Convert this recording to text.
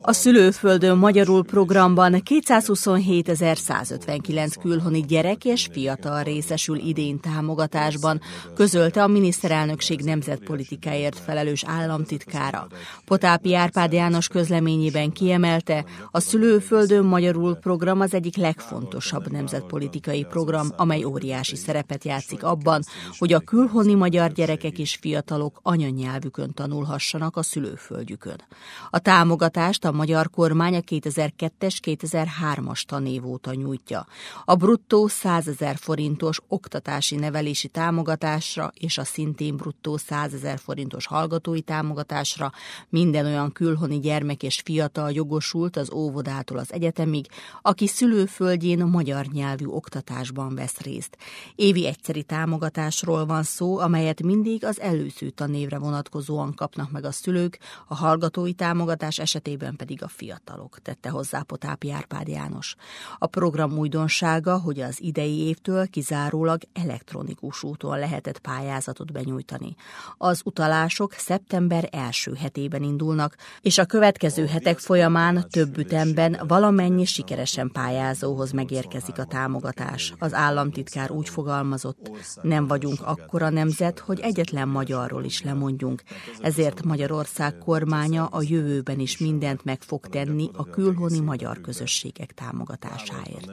A szülőföldön magyarul programban 227.159 külhoni gyerek és fiatal részesül idén támogatásban, közölte a miniszterelnökség nemzetpolitikáért felelős államtitkára. Potápi Árpád János közleményében kiemelte, a szülőföldön magyarul program az egyik legfontosabb nemzetpolitikai program, amely óriási szerepet játszik abban, hogy a külhoni magyar gyerekek és fiatalok anyanyelvükön tanulhassanak a szülőföldjükön. A támogatást a magyar kormány a 2002-es, 2003-as tanév óta nyújtja. A bruttó 100 ezer forintos oktatási nevelési támogatásra és a szintén bruttó 100 ezer forintos hallgatói támogatásra minden olyan külhoni gyermek és fiatal jogosult az óvodától az egyetemig, aki szülőföldjén a magyar nyelvű oktatásban vesz részt. Évi egyszeri támogatásról van szó, amelyet mindig az előző tanévre vonatkozóan kapnak meg a szülők, a hallgatói támogatás esetében pedig a fiatalok, tette hozzá Potápi Árpád János. A program újdonsága, hogy az idei évtől kizárólag elektronikus úton lehetett pályázatot benyújtani. Az utalások szeptember első hetében indulnak, és a következő hetek folyamán több ütemben valamennyi sikeresen pályázóhoz megérkezik a támogatás. Az államtitkár úgy fogalmazott, nem vagyunk akkora nemzet, hogy egyetlen magyarról is lemondjunk. Hát Ezért Magyarország kormánya a jövőben is mindent meg fog tenni a külhoni magyar közösségek támogatásáért.